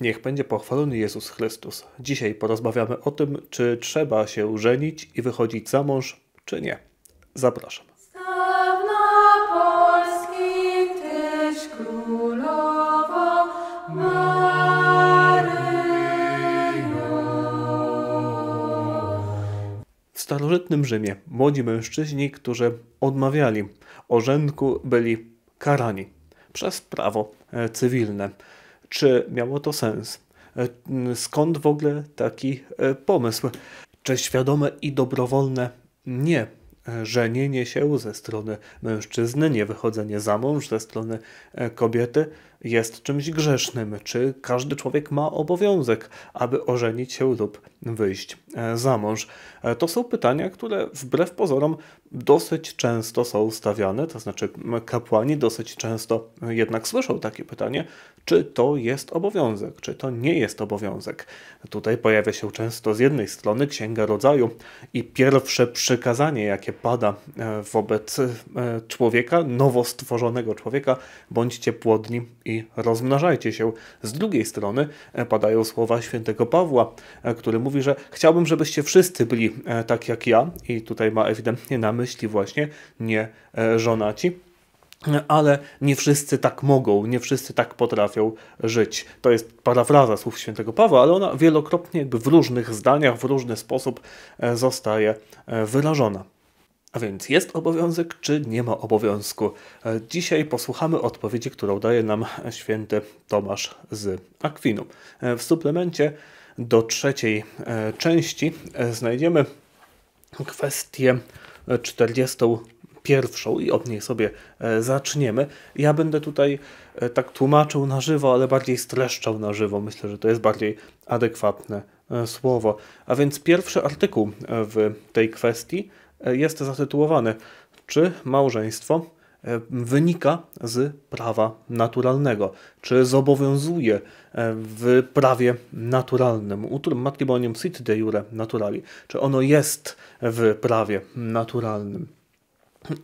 Niech będzie pochwalony Jezus Chrystus. Dzisiaj porozmawiamy o tym, czy trzeba się żenić i wychodzić za mąż, czy nie. Zapraszam. W starożytnym Rzymie młodzi mężczyźni, którzy odmawiali ożenku, byli karani przez prawo e, cywilne czy miało to sens. E, skąd w ogóle taki e, pomysł? Czy świadome i dobrowolne? Nie. E, żenienie się ze strony mężczyzny, niewychodzenie za mąż ze strony kobiety jest czymś grzesznym. Czy każdy człowiek ma obowiązek, aby ożenić się lub wyjść za mąż? To są pytania, które wbrew pozorom dosyć często są stawiane, to znaczy kapłani dosyć często jednak słyszą takie pytanie, czy to jest obowiązek, czy to nie jest obowiązek. Tutaj pojawia się często z jednej strony Księga Rodzaju i pierwsze przykazanie, jakie pada e, wobec e, człowieka, nowo stworzonego człowieka, bądźcie płodni i rozmnażajcie się. Z drugiej strony e, padają słowa świętego Pawła, który mówi, że chciałbym, żebyście wszyscy byli tak jak ja i tutaj ma ewidentnie na myśli właśnie nie e, żonaci. Ale nie wszyscy tak mogą, nie wszyscy tak potrafią żyć. To jest parafraza słów świętego Pawła, ale ona wielokrotnie jakby w różnych zdaniach, w różny sposób e, zostaje e, wyrażona. A więc jest obowiązek, czy nie ma obowiązku? Dzisiaj posłuchamy odpowiedzi, którą daje nam święty Tomasz z Akwinu. W suplemencie do trzeciej części znajdziemy kwestię 41 i od niej sobie e, zaczniemy. Ja będę tutaj e, tak tłumaczył na żywo, ale bardziej streszczał na żywo. Myślę, że to jest bardziej adekwatne e, słowo. A więc pierwszy artykuł w tej kwestii jest zatytułowany Czy małżeństwo E, wynika z prawa naturalnego, czy zobowiązuje e, w prawie naturalnym, utrum matrimonium sit de jure naturali, czy ono jest w prawie naturalnym.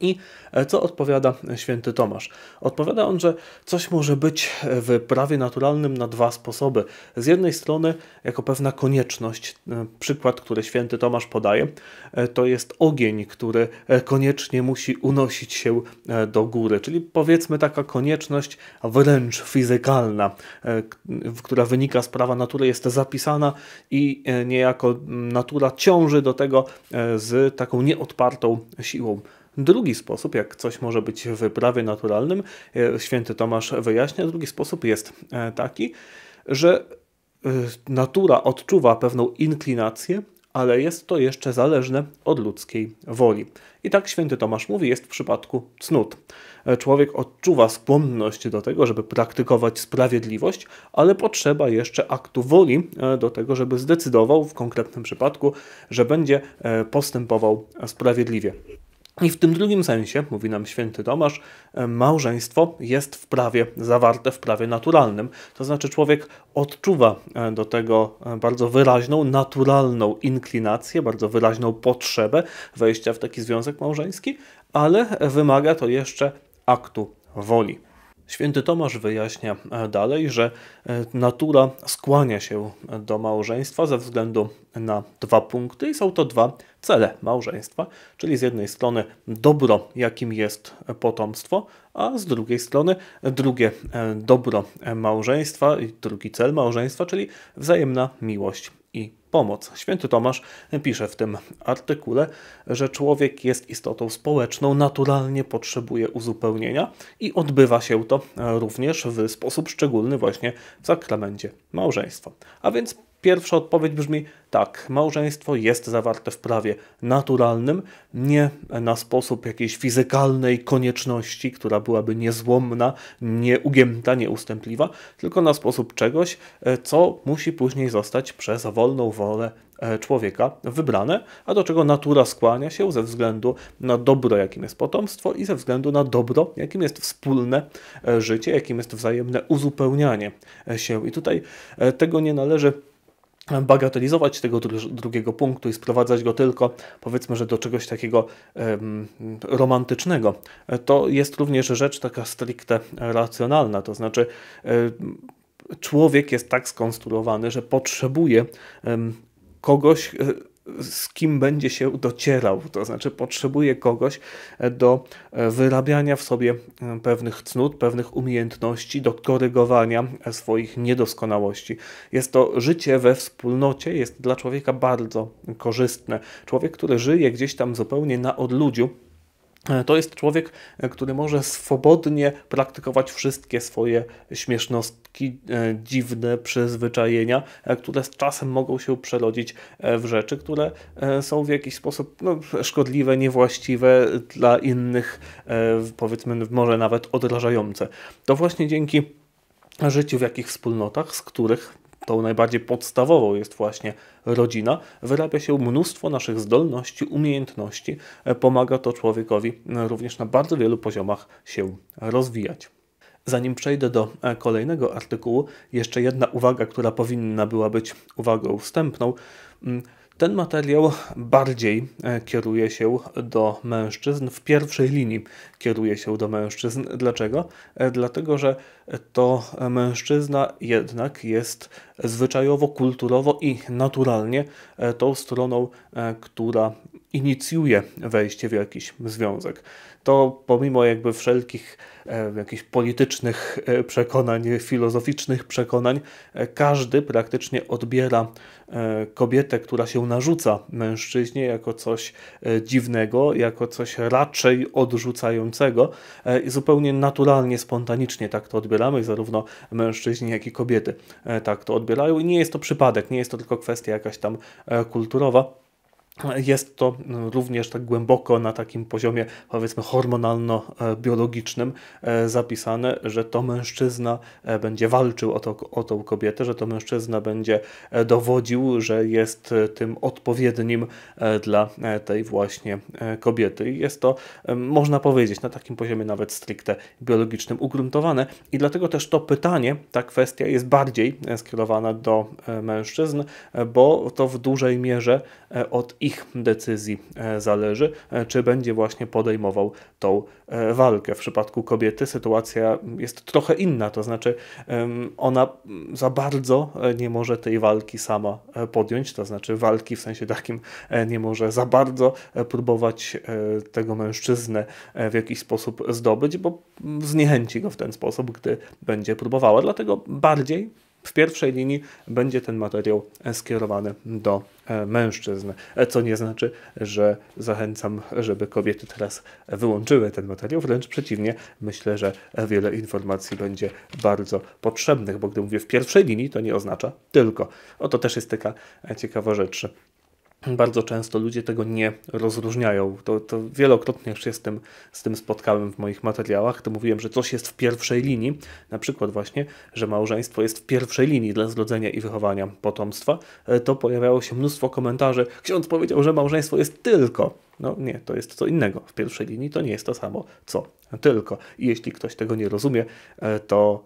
I e, co odpowiada święty Tomasz? Odpowiada on, że coś może być w prawie naturalnym na dwa sposoby. Z jednej strony, jako pewna konieczność, e, przykład, który święty Tomasz podaje, e, to jest ogień, który koniecznie musi unosić się do góry, czyli powiedzmy taka konieczność wręcz fizykalna, która wynika z prawa natury, jest zapisana i niejako natura ciąży do tego z taką nieodpartą siłą. Drugi sposób, jak coś może być w prawie naturalnym, e, święty Tomasz wyjaśnia, drugi sposób jest e, taki, że e, natura odczuwa pewną inklinację, ale jest to jeszcze zależne od ludzkiej woli. I tak święty Tomasz mówi, jest w przypadku cnót. Człowiek odczuwa skłonność do tego, żeby praktykować sprawiedliwość, ale potrzeba jeszcze aktu woli do tego, żeby zdecydował w konkretnym przypadku, że będzie postępował sprawiedliwie. I w tym drugim sensie, mówi nam święty Tomasz, e, małżeństwo jest w prawie zawarte, w prawie naturalnym. To znaczy człowiek odczuwa e, do tego e, bardzo wyraźną, naturalną inklinację, bardzo wyraźną potrzebę wejścia w taki związek małżeński, ale wymaga to jeszcze aktu woli. Święty Tomasz wyjaśnia e, dalej, że e, natura skłania się e, do małżeństwa ze względu na dwa punkty i są to dwa cele małżeństwa, czyli z jednej strony dobro, jakim jest potomstwo, a z drugiej strony drugie dobro małżeństwa i drugi cel małżeństwa, czyli wzajemna miłość i pomoc. Święty Tomasz pisze w tym artykule, że człowiek jest istotą społeczną, naturalnie potrzebuje uzupełnienia i odbywa się to również w sposób szczególny właśnie w sakramencie małżeństwa. A więc Pierwsza odpowiedź brzmi tak, małżeństwo jest zawarte w prawie naturalnym, nie na sposób jakiejś fizykalnej konieczności, która byłaby niezłomna, nieugięta, nieustępliwa, tylko na sposób czegoś, e, co musi później zostać przez wolną wolę e, człowieka wybrane, a do czego natura skłania się ze względu na dobro, jakim jest potomstwo i ze względu na dobro, jakim jest wspólne e, życie, jakim jest wzajemne uzupełnianie się. I tutaj tego nie należy bagatelizować tego drugiego punktu i sprowadzać go tylko, powiedzmy, że do czegoś takiego um, romantycznego, e, to jest również rzecz taka stricte racjonalna, to znaczy um, człowiek jest tak skonstruowany, że potrzebuje um, kogoś, e, z kim będzie się docierał, to znaczy potrzebuje kogoś e, do e, wyrabiania w sobie e, pewnych cnót, pewnych umiejętności, do korygowania swoich niedoskonałości. Jest to życie we wspólnocie, jest dla człowieka bardzo korzystne. Człowiek, który żyje gdzieś tam zupełnie na odludziu, E, to jest człowiek, e, który może swobodnie praktykować wszystkie swoje śmiesznostki, e, dziwne przyzwyczajenia, które z czasem mogą się przerodzić w rzeczy, które są w jakiś sposób no, szkodliwe, niewłaściwe dla innych, powiedzmy, może nawet odrażające. To właśnie dzięki życiu w jakich wspólnotach, z których tą najbardziej podstawową jest właśnie rodzina, wyrabia się mnóstwo naszych zdolności, umiejętności, pomaga to człowiekowi e, również na bardzo wielu poziomach się rozwijać. Zanim przejdę do e, kolejnego artykułu, jeszcze jedna uwaga, która powinna była być uwagą wstępną. Mm, ten materiał bardziej e, kieruje się do mężczyzn, w pierwszej linii kieruje się do mężczyzn. Dlaczego? E, dlatego, że to mężczyzna jednak jest zwyczajowo, kulturowo i naturalnie e, tą stroną, która inicjuje wejście w jakiś związek to pomimo jakby wszelkich e, jakichś politycznych e, przekonań, filozoficznych przekonań, e, każdy praktycznie odbiera kobietę, która się narzuca mężczyźnie jako coś dziwnego, jako coś raczej odrzucającego i zupełnie naturalnie, spontanicznie tak to odbieramy i zarówno mężczyźni, jak i kobiety tak to odbierają i nie jest to przypadek, nie jest to tylko kwestia jakaś tam kulturowa jest to również tak głęboko na takim poziomie, powiedzmy, hormonalno-biologicznym e, zapisane, że to mężczyzna e, będzie walczył o, to, o tą kobietę, że to mężczyzna będzie e, dowodził, że jest tym odpowiednim dla tej właśnie kobiety. I jest to, można powiedzieć, na takim poziomie nawet stricte biologicznym ugruntowane. I dlatego też to pytanie, ta kwestia jest bardziej skierowana do mężczyzn, bo to w dużej mierze od ich decyzji e, zależy, e, czy będzie właśnie podejmował tą e, walkę. W przypadku kobiety sytuacja jest trochę inna, to znaczy ona za bardzo nie może tej walki sama podjąć, to znaczy walki w sensie takim nie może za bardzo próbować tego mężczyznę w jakiś sposób zdobyć, bo zniechęci go w ten sposób, gdy będzie próbowała. Dlatego bardziej w pierwszej linii będzie ten materiał skierowany do e, mężczyzn, co nie znaczy, że zachęcam, żeby kobiety teraz wyłączyły ten materiał, wręcz przeciwnie, myślę, że wiele informacji będzie bardzo potrzebnych, bo gdy mówię w pierwszej linii, to nie oznacza tylko. Oto też jest taka ciekawa rzecz bardzo często ludzie tego nie rozróżniają. To, to wielokrotnie już się z tym, z tym spotkałem w moich materiałach. To mówiłem, że coś jest w pierwszej linii, na przykład właśnie, że małżeństwo jest w pierwszej linii dla zrodzenia i wychowania potomstwa. E, to pojawiało się mnóstwo komentarzy. Ksiądz powiedział, że małżeństwo jest tylko. No nie, to jest co innego. W pierwszej linii to nie jest to samo, co tylko. I jeśli ktoś tego nie rozumie, e, to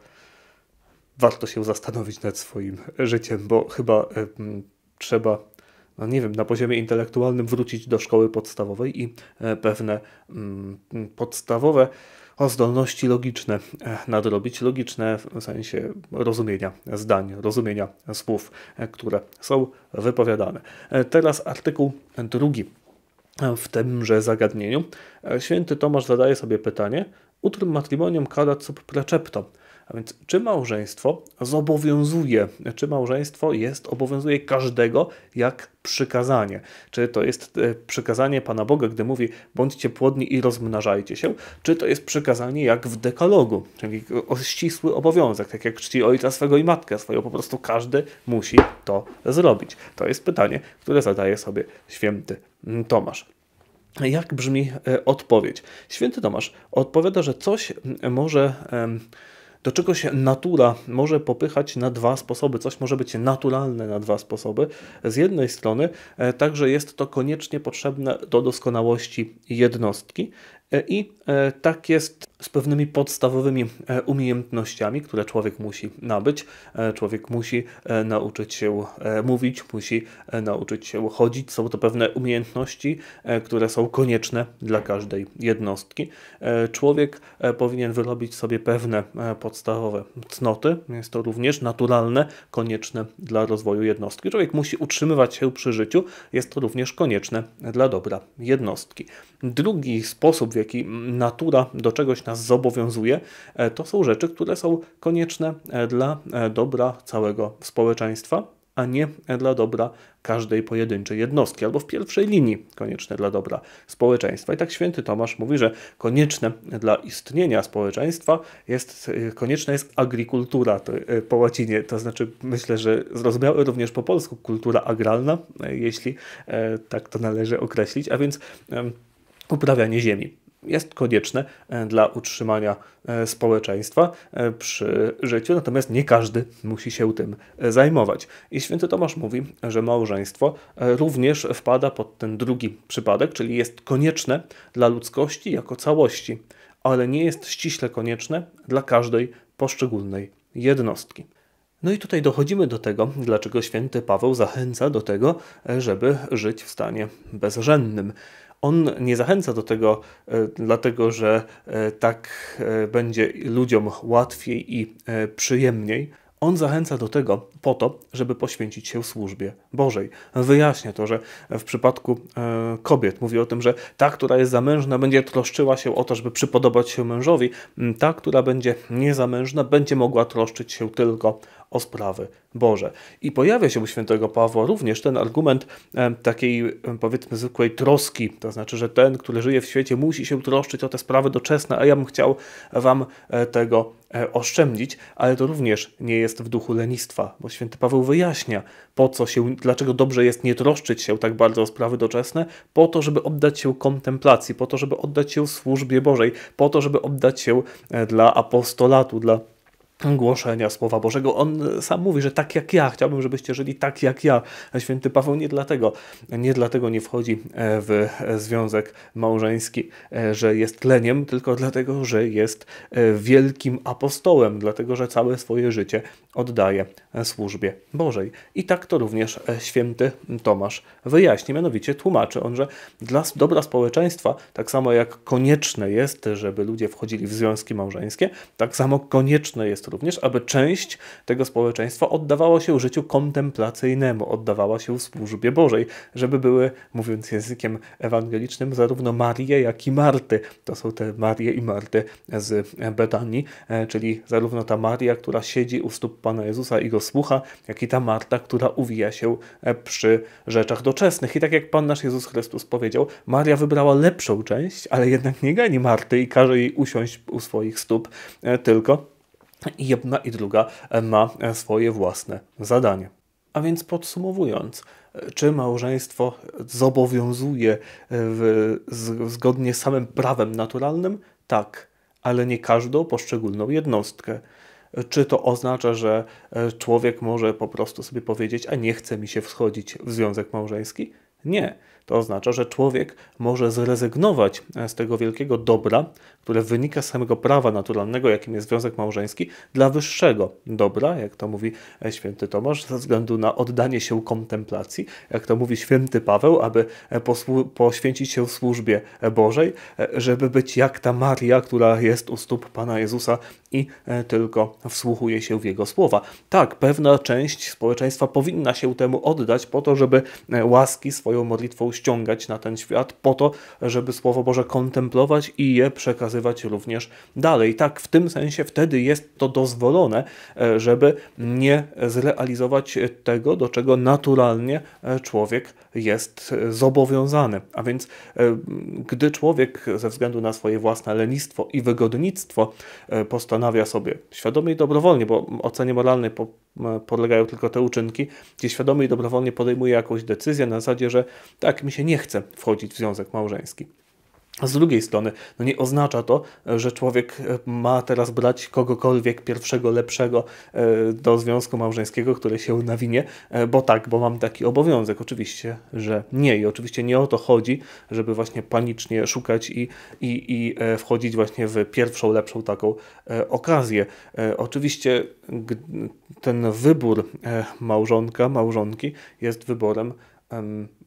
warto się zastanowić nad swoim życiem, bo chyba e, trzeba no nie wiem, na poziomie intelektualnym wrócić do szkoły podstawowej i e, pewne mm, podstawowe o zdolności logiczne e, nadrobić, logiczne w sensie rozumienia zdań, rozumienia słów, e, które są wypowiadane. Teraz artykuł drugi w tymże zagadnieniu. Święty Tomasz zadaje sobie pytanie, utrum matrimonium carat sub preceptum. A więc czy małżeństwo zobowiązuje, czy małżeństwo jest, obowiązuje każdego jak przykazanie. Czy to jest e, przykazanie Pana Boga, gdy mówi bądźcie płodni i rozmnażajcie się, czy to jest przykazanie jak w dekalogu, czyli ścisły obowiązek, tak jak czci ojca swego i matkę swoją, po prostu każdy musi to zrobić. To jest pytanie, które zadaje sobie święty mm, Tomasz. Jak brzmi e, odpowiedź? Święty Tomasz odpowiada, że coś mm, może do czego się natura może popychać na dwa sposoby. Coś może być naturalne na dwa sposoby. Z jednej strony e, także jest to koniecznie potrzebne do doskonałości jednostki, E, I e, tak jest z pewnymi podstawowymi e, umiejętnościami, które człowiek musi nabyć. Człowiek musi nauczyć się mówić, musi nauczyć się chodzić. Są to pewne umiejętności, które są konieczne dla każdej jednostki. Człowiek powinien wyrobić sobie pewne podstawowe cnoty. Jest to również naturalne, konieczne dla rozwoju jednostki. Człowiek musi utrzymywać się przy życiu. Jest to również konieczne dla dobra jednostki. Drugi sposób, w jaki natura do czegoś nas zobowiązuje, e, to są rzeczy, które są konieczne e, dla e, dobra całego społeczeństwa, a nie dla dobra każdej pojedynczej jednostki, albo w pierwszej linii konieczne dla dobra społeczeństwa. I tak święty Tomasz mówi, że konieczne dla istnienia społeczeństwa jest, konieczna jest agrikultura to, po łacinie, to znaczy myślę, że zrozumiałe również po polsku kultura agralna, jeśli tak to należy określić, a więc uprawianie ziemi jest konieczne e, dla utrzymania e, społeczeństwa e, przy życiu, natomiast nie każdy musi się tym zajmować. I święty Tomasz mówi, że małżeństwo również wpada pod ten drugi przypadek, czyli jest konieczne dla ludzkości jako całości, ale nie jest ściśle konieczne dla każdej poszczególnej jednostki. No i tutaj dochodzimy do tego, dlaczego święty Paweł zachęca do tego, żeby żyć w stanie bezrzędnym. On nie zachęca do tego, e, dlatego że e, tak e, będzie ludziom łatwiej i przyjemniej. On zachęca do tego po to, żeby poświęcić się służbie Bożej. Wyjaśnia to, że w przypadku kobiet mówi o tym, że ta, która jest zamężna, będzie troszczyła się o to, żeby przypodobać się mężowi, mm, ta, która będzie niezamężna, będzie mogła troszczyć się tylko o sprawy Boże. I pojawia się u świętego Pawła również ten argument e, takiej e, powiedzmy zwykłej troski, to znaczy, że ten, który żyje w świecie musi się troszczyć o te sprawy doczesne, a ja bym chciał wam e, tego oszczędzić, ale to również nie jest w duchu lenistwa, bo święty Paweł wyjaśnia, po co się, dlaczego dobrze jest nie troszczyć się tak bardzo o sprawy doczesne, po to, żeby oddać się kontemplacji, po to, żeby oddać się służbie Bożej, po to, żeby oddać się dla apostolatu, dla głoszenia Słowa Bożego. On sam mówi, że tak jak ja, chciałbym, żebyście żyli tak jak ja. Święty Paweł nie dlatego, nie dlatego nie wchodzi e, w związek małżeński, e, że jest leniem, tylko dlatego, że jest e, wielkim apostołem, dlatego, że całe swoje życie oddaje służbie Bożej. I tak to również święty Tomasz wyjaśni, mianowicie tłumaczy on, że dla dobra społeczeństwa, tak samo jak konieczne jest, żeby ludzie wchodzili w związki małżeńskie, tak samo konieczne jest również, aby część tego społeczeństwa oddawała się życiu kontemplacyjnemu, oddawała się służbie Bożej, żeby były, mówiąc językiem ewangelicznym, zarówno Marie, jak i Marty. To są te Marie i Marty z Betanii, e, czyli zarówno ta Maria, która siedzi u stóp Pana Jezusa i go słucha, jak i ta Marta, która uwija się e, przy rzeczach doczesnych. I tak jak Pan nasz Jezus Chrystus powiedział, Maria wybrała lepszą część, ale jednak nie gani Marty i każe jej usiąść u swoich stóp e, tylko i jedna i druga e, ma e, swoje własne zadanie. A więc podsumowując, e, czy małżeństwo zobowiązuje w, z, zgodnie z samym prawem naturalnym? Tak, ale nie każdą poszczególną jednostkę. Czy to oznacza, że człowiek może po prostu sobie powiedzieć, a nie chce mi się wschodzić w związek małżeński? Nie. To oznacza, że człowiek może zrezygnować e, z tego wielkiego dobra, które wynika z samego prawa naturalnego, jakim jest związek małżeński, dla wyższego dobra, jak to mówi e, święty Tomasz, ze względu na oddanie się kontemplacji, jak to mówi święty Paweł, aby e, poświęcić się służbie Bożej, żeby być jak ta Maria, która jest u stóp Pana Jezusa i tylko wsłuchuje się w Jego słowa. Tak, pewna część społeczeństwa powinna się temu oddać po to, żeby łaski swoje swoją modlitwą ściągać na ten świat, po to, żeby Słowo Boże kontemplować i je przekazywać również dalej. Tak, w tym sensie wtedy jest to dozwolone, e, żeby nie zrealizować tego, do czego naturalnie e, człowiek jest e, zobowiązany. A więc, gdy człowiek ze względu na swoje własne lenistwo i wygodnictwo postanawia sobie świadomie i dobrowolnie, bo ocenie moralnej po podlegają tylko te uczynki, gdzie świadomie i dobrowolnie podejmuje jakąś decyzję na zasadzie, że tak, mi się nie chce wchodzić w związek małżeński. Z drugiej strony, no nie oznacza to, że człowiek e, ma teraz brać kogokolwiek pierwszego, lepszego e, do związku małżeńskiego, które się nawinie, e, bo tak, bo mam taki obowiązek. Oczywiście, że nie. I oczywiście nie o to chodzi, żeby właśnie panicznie szukać i, i, i wchodzić właśnie w pierwszą, lepszą taką okazję. Oczywiście ten wybór małżonka, małżonki jest wyborem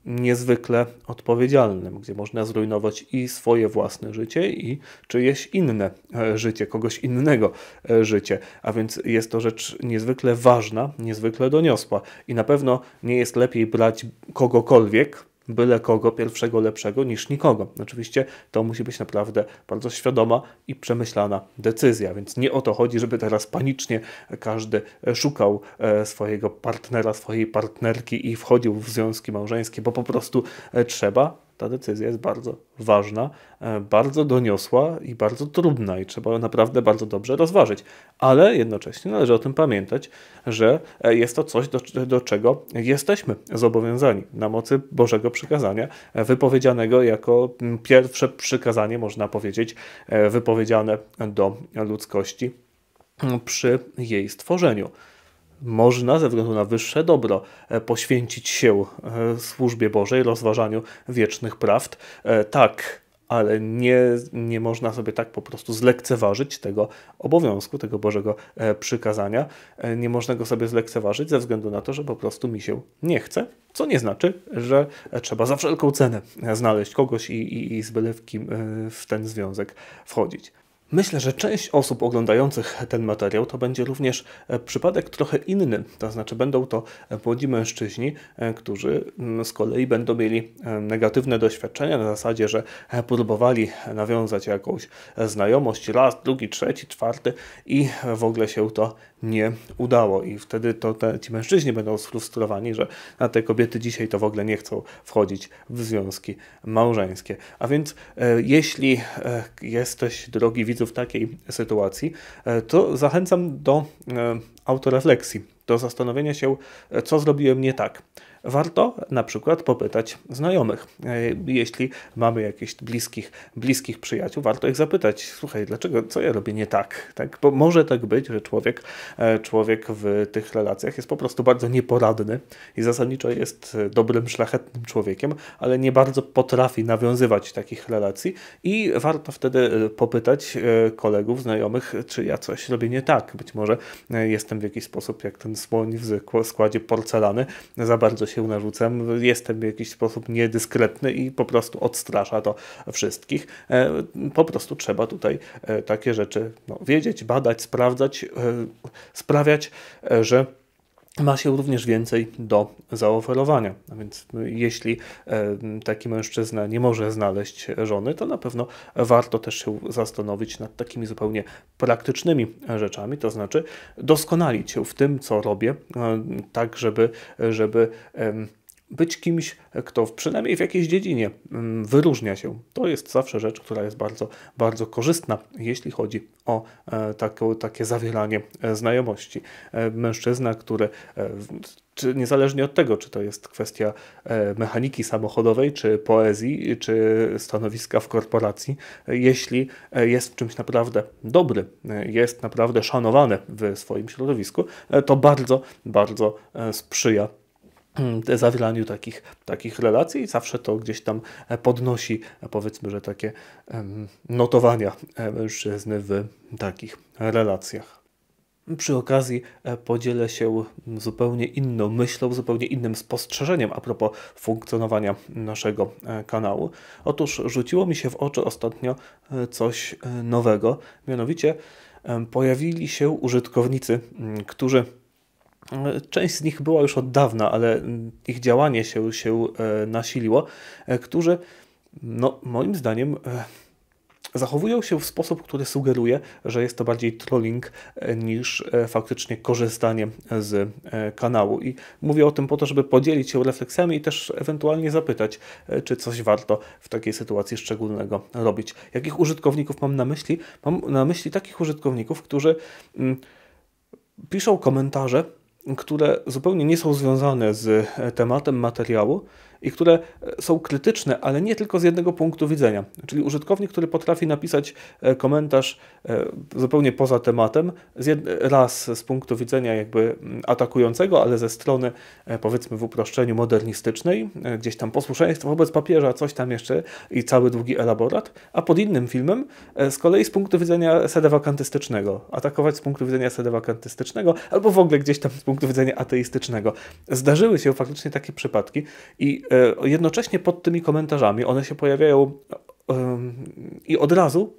niezwykle odpowiedzialnym, gdzie można zrujnować i swoje własne życie, i czyjeś inne e, życie, kogoś innego e, życie. A więc jest to rzecz niezwykle ważna, niezwykle doniosła. I na pewno nie jest lepiej brać kogokolwiek, byle kogo, pierwszego lepszego niż nikogo. Oczywiście to musi być naprawdę bardzo świadoma i przemyślana decyzja, więc nie o to chodzi, żeby teraz panicznie każdy szukał e, swojego partnera, swojej partnerki i wchodził w związki małżeńskie, bo po prostu e, trzeba ta decyzja jest bardzo ważna, e, bardzo doniosła i bardzo trudna i trzeba ją naprawdę bardzo dobrze rozważyć. Ale jednocześnie należy o tym pamiętać, że e, jest to coś, do, do czego jesteśmy zobowiązani na mocy Bożego przykazania, e, wypowiedzianego jako pierwsze przykazanie, można powiedzieć, wypowiedziane do ludzkości przy jej stworzeniu można ze względu na wyższe dobro e, poświęcić się e, służbie Bożej, rozważaniu wiecznych prawd. E, tak, ale nie, nie można sobie tak po prostu zlekceważyć tego obowiązku, tego Bożego przykazania. Nie można go sobie zlekceważyć ze względu na to, że po prostu mi się nie chce, co nie znaczy, że trzeba za wszelką cenę znaleźć kogoś i, i, i z bylewkim w ten związek wchodzić. Myślę, że część osób oglądających ten materiał to będzie również e, przypadek trochę inny, to znaczy będą to e, młodzi mężczyźni, e, którzy mm, z kolei będą mieli negatywne doświadczenia na zasadzie, że próbowali nawiązać jakąś znajomość raz, drugi, trzeci, czwarty i w ogóle się to nie udało. I wtedy to te, ci mężczyźni będą sfrustrowani, że na te kobiety dzisiaj to w ogóle nie chcą wchodzić w związki małżeńskie. A więc e, jeśli e, jesteś, drogi widzów w takiej sytuacji, e, to zachęcam do e, autorefleksji, do zastanowienia się, e, co zrobiłem nie tak warto na przykład popytać znajomych. E, jeśli mamy jakichś bliskich, bliskich przyjaciół, warto ich zapytać, słuchaj, dlaczego, co ja robię nie tak? tak? Bo może tak być, że człowiek, e, człowiek w tych relacjach jest po prostu bardzo nieporadny i zasadniczo jest e, dobrym, szlachetnym człowiekiem, ale nie bardzo potrafi nawiązywać takich relacji i warto wtedy popytać kolegów, znajomych, czy ja coś robię nie tak. Być może jestem w jakiś sposób jak ten słoń w składzie porcelany, za bardzo się narzucam, jestem w jakiś sposób niedyskretny i po prostu odstrasza to wszystkich. E, po prostu trzeba tutaj e, takie rzeczy no, wiedzieć, badać, sprawdzać, e, sprawiać, że ma się również więcej do zaoferowania. A więc no, jeśli e, taki mężczyzna nie może znaleźć żony, to na pewno warto też się zastanowić nad takimi zupełnie praktycznymi rzeczami, to znaczy doskonalić się w tym, co robię, e, tak żeby, żeby być kimś, kto w, przynajmniej w jakiejś dziedzinie mm, wyróżnia się. To jest zawsze rzecz, która jest bardzo, bardzo korzystna, jeśli chodzi o e, takie, takie zawieranie e, znajomości. E, mężczyzna, który czy niezależnie od tego, czy to jest kwestia mechaniki samochodowej, czy poezji, czy stanowiska w korporacji, jeśli jest w czymś naprawdę dobry, jest naprawdę szanowany w swoim środowisku, to bardzo, bardzo sprzyja Mm, zawieraniu takich, takich relacji i zawsze to gdzieś tam e, podnosi, e, powiedzmy, że takie notowania e, mężczyzny w takich relacjach. Przy okazji podzielę się zupełnie inną myślą, zupełnie innym spostrzeżeniem a propos funkcjonowania naszego kanału. Otóż rzuciło mi się w oczy ostatnio coś nowego, mianowicie pojawili się użytkownicy, którzy część z nich była już od dawna, ale ich działanie się, się e, nasiliło, e, którzy, no, moim zdaniem, e, zachowują się w sposób, który sugeruje, że jest to bardziej trolling niż faktycznie korzystanie z kanału. I mówię o tym po to, żeby podzielić się refleksjami i też ewentualnie zapytać, czy coś warto w takiej sytuacji szczególnego robić. Jakich użytkowników mam na myśli? Mam na myśli takich użytkowników, którzy mm, piszą komentarze które zupełnie nie są związane z e, tematem materiału, i które e, są krytyczne, ale nie tylko z jednego punktu widzenia. Czyli użytkownik, który potrafi napisać e, komentarz e, zupełnie poza tematem, raz z punktu widzenia jakby mm, atakującego, ale ze strony powiedzmy w uproszczeniu modernistycznej, gdzieś tam posłuszeństwo wobec papieża, coś tam jeszcze i cały długi elaborat, a pod innym filmem z kolei z punktu widzenia sedewakantystycznego, atakować z punktu widzenia sedewakantystycznego albo w ogóle gdzieś tam z punktu widzenia ateistycznego. Zdarzyły się faktycznie takie przypadki i E, jednocześnie pod tymi komentarzami one się pojawiają i od razu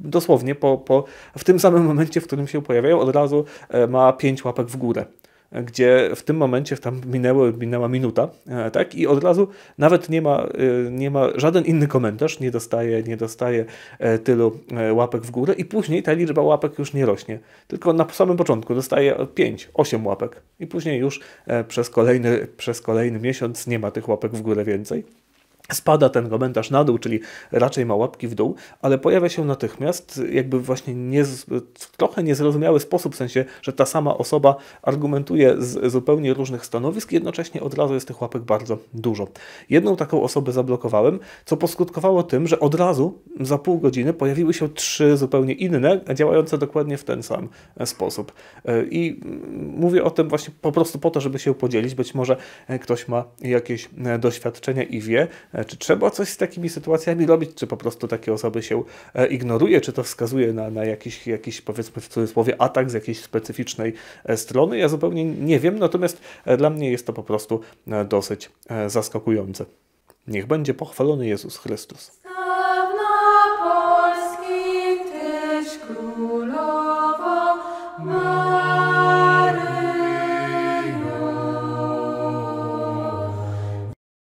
dosłownie po, po, w tym samym momencie, w którym się pojawiają, od razu e, ma pięć łapek w górę gdzie w tym momencie tam minęło, minęła minuta, e, tak? I od razu nawet nie ma, e, nie ma żaden inny komentarz, nie dostaje, nie dostaje e, tylu łapek w górę i później ta liczba łapek już nie rośnie. Tylko na samym początku dostaje 5, 8 łapek i później już przez kolejny, przez kolejny miesiąc nie ma tych łapek w górę więcej. Spada ten komentarz na dół, czyli raczej ma łapki w dół, ale pojawia się natychmiast jakby właśnie nie, w trochę niezrozumiały sposób, w sensie, że ta sama osoba argumentuje z zupełnie różnych stanowisk, jednocześnie od razu jest tych łapek bardzo dużo. Jedną taką osobę zablokowałem, co poskutkowało tym, że od razu za pół godziny pojawiły się trzy zupełnie inne, działające dokładnie w ten sam e, sposób. E, I mm, mówię o tym właśnie po prostu po to, żeby się podzielić. Być może e, ktoś ma jakieś doświadczenia i wie, E, czy trzeba coś z takimi sytuacjami robić, czy po prostu takie osoby się e, ignoruje, czy to wskazuje na, na jakiś, jakiś, powiedzmy w cudzysłowie, atak z jakiejś specyficznej e, strony? Ja zupełnie nie wiem, natomiast dla mnie jest to po prostu dosyć zaskakujące. Niech będzie pochwalony Jezus Chrystus.